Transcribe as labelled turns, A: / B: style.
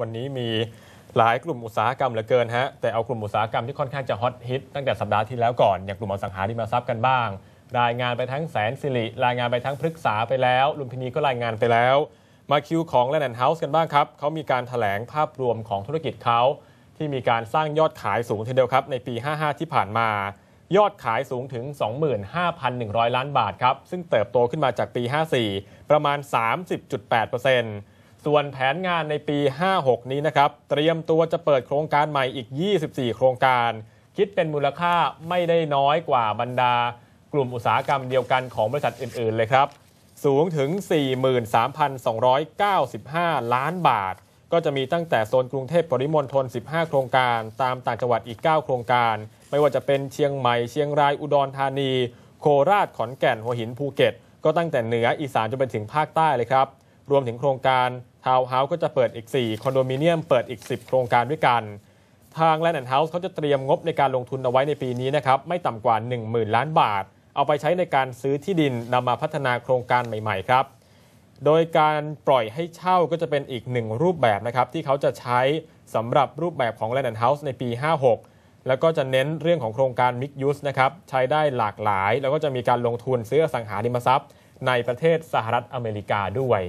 A: วันนี้มีหลายกลุ่มอุตสาหกรรมเหลือเกินฮะแต่เอากลุ่มอุตสาหกรรมที่ค่อนข้างจะฮอตฮิต ตั้งแต่สัปดาห์ที่แล้วก่อน อย่างกลุ่มอสังหาริมทรัพย์กันบ้าง รายงานไปทั้งแสนสิริรายงานไปทั้งพฤกษาไปแล้วลุมพินีก็รายงานไปแล้วมาคิวของแลนด์เฮาส์กันบ้างครับ เขามีการถแถลงภาพรวมของธุรกิจเขาที่มีการสร้างยอดขายสูงทีเดียวครับในปี55ที่ผ่านมา ยอดขายสูงถึง 25,100 ล้านบาทครับซึ่งเติบโตขึ้นมาจากปี 54 ประมาณ30.8%ส่วนแผนงานในปี 56 นี้นะครับ เตรียมตัวจะเปิดโครงการใหม่อีก 24 โครงการ คิดเป็นมูลค่าไม่ได้น้อยกว่าบรรดา กลุ่มอุตสาหกรรมเดียวกันของบริษัทอื่นๆ เลยครับ สูงถึง 43,295 ล้านบาท ก็จะมีตั้งแต่โซนกรุงเทพปริมณฑล 15 โครงการ ตามต่างจังหวัดอีก 9 โครงการ ไม่ว่าจะเป็นเชียงใหม่ เชียงราย อุดรธานี โคราช ขอนแก่น หัวหิน ภูเก็ต ก็ตั้งแต่เหนืออีสานจนไปถึงภาคใต้เลยครับ รวมถึงโครงการทาวน์เฮาส์ก็จะเปิดอีก 4 คอนโดมิเนียมเปิดอีก 10 โครงการด้วยกัน ทางแลนด์แอนด์เฮาส์เขาจะเตรียมงบในการลงทุนเอาไว้ในปีนี้นะครับไม่ต่ำกว่า10,000ล้านบาท เอาไปใช้ในการซื้อที่ดินนำมาพัฒนาโครงการใหม่ๆครับโดยการปล่อยให้เช่าก็จะเป็นอีกหนึ่งรูปแบบนะครับ ที่เขาจะใช้สำหรับรูปแบบของด์แอนด์เฮาส์ในปี 56 แล้วก็จะเน้นเรื่องของโครงการมิกยูสนะครับใช้ได้หลากหลาย แล้วก็จะมีการลงทุนซื้อสังหาริมทรัพย์ ในประเทศสหรัฐอเมริกาด้วย